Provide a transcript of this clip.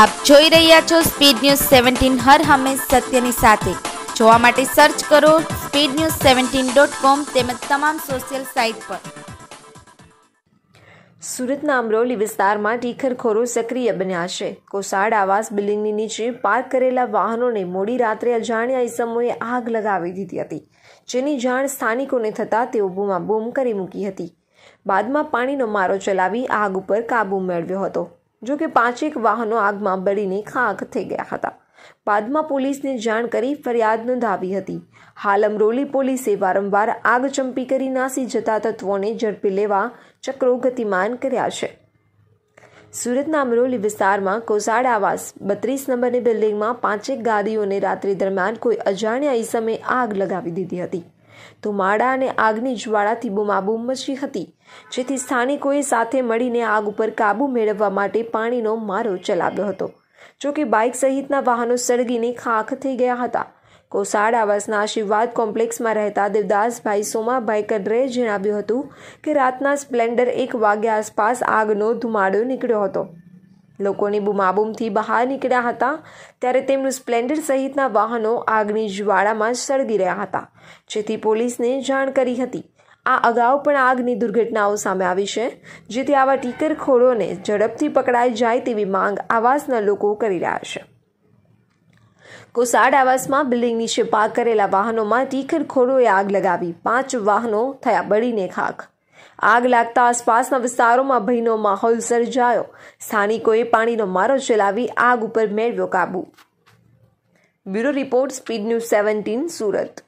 આપ જોઈ રહ્યા છો સ્પીડ ન્યૂઝ સેવન્ટીન હર હંમેશ સત્યની સાથે જોવા માટે સર્ચ કરો speed news seventeen dot com તેમજ તમામ સોશિયલ સાઇટ પર સુરતના અમરોલી વિસ્તારમાં ટીખરખોરો સક્રિય બન્યા છે કોસાડ આવાસ બિલ્ડિંગની નીચે પાર્ક કરેલા વાહનોને મોડી રાત્રે અજાણ્યા ઇસમોએ આગ લગાવી દીધી હતી જેની જાણ સ્થાનિકોને થતાં તેઓ બૂમાબૂમ કરી મૂકી હતી બાદમાં પાણીનો મારો ચલાવી આગ ઉપર કાબૂ મેળવ્યો હતો જો કે પાંચેક વાહનો આગમાં બળીને ખાખ થઈ ગયા હતા બાદમાં પોલીસને જાણ કરી ફરિયાદ નોંધાવી હતી હાલ અમરોલી પોલીસે વારંવાર આગ ચંપી કરી નાસી જતા તત્વોને ઝડપી લેવા ચક્રો ગતિમાન કર્યા છે સુરતના અમરોલી વિસ્તારમાં કોસાડ આવાસ બત્રીસ નંબરની બિલ્ડિંગમાં પાંચેક ગાડીઓને રાત્રિ દરમિયાન કોઈ અજાણ્યા ઈસમે આગ લગાવી દીધી હતી ધુમાડા અને આગની જ્વાળાથી બૂમાબૂમ મચી હતી જેથી સ્થાનિકોએ સાથે મળીને આગ ઉપર કાબૂ મેળવવા માટે પાણીનો મારો ચલાવ્યો હતો જોકે બાઇક સહિતના વાહનો સળગીને ખાખ થઈ ગયા હતા કોસાડ આવાસના આશીર્વાદ કોમ્પ્લેક્સમાં રહેતા દેવદાસભાઈ સોમાભાઈ કડરેએ જણાવ્યું હતું કે રાતના સ્પ્લેન્ડર એક વાગ્યા આસપાસ આગનો ધુમાડો નીકળ્યો હતો લોકોની બુમાબુમથી બહાર નીકળ્યા હતા ત્યારે તેમનું સ્પ્લેન્ડર સહિતના વાહનો આગની જ્વાળામાં સળગી રહ્યા હતા જેથી પોલીસને જાણ કરી હતી આ અગાઉ પણ આગની દુર્ઘટનાઓ સામે આવી છે જેથી આવા ટીકરખોરોને ઝડપથી પકડાઈ જાય તેવી માંગ આવાસના લોકો કરી રહ્યા છે કોસાડ આવાસમાં બિલ્ડિંગ નીચે પાક કરેલા વાહનોમાં ટીકરખોરોએ આગ લગાવી પાંચ વાહનો થયા બળીને ખાખ આગ લાગતા આસપાસના વિસ્તારોમાં ભયનો માહોલ સર્જાયો સ્થાનિકોએ પાણીનો મારો ચલાવી આગ ઉપર મેળવ્યો કાબુ bureau report speed news seventeen Surat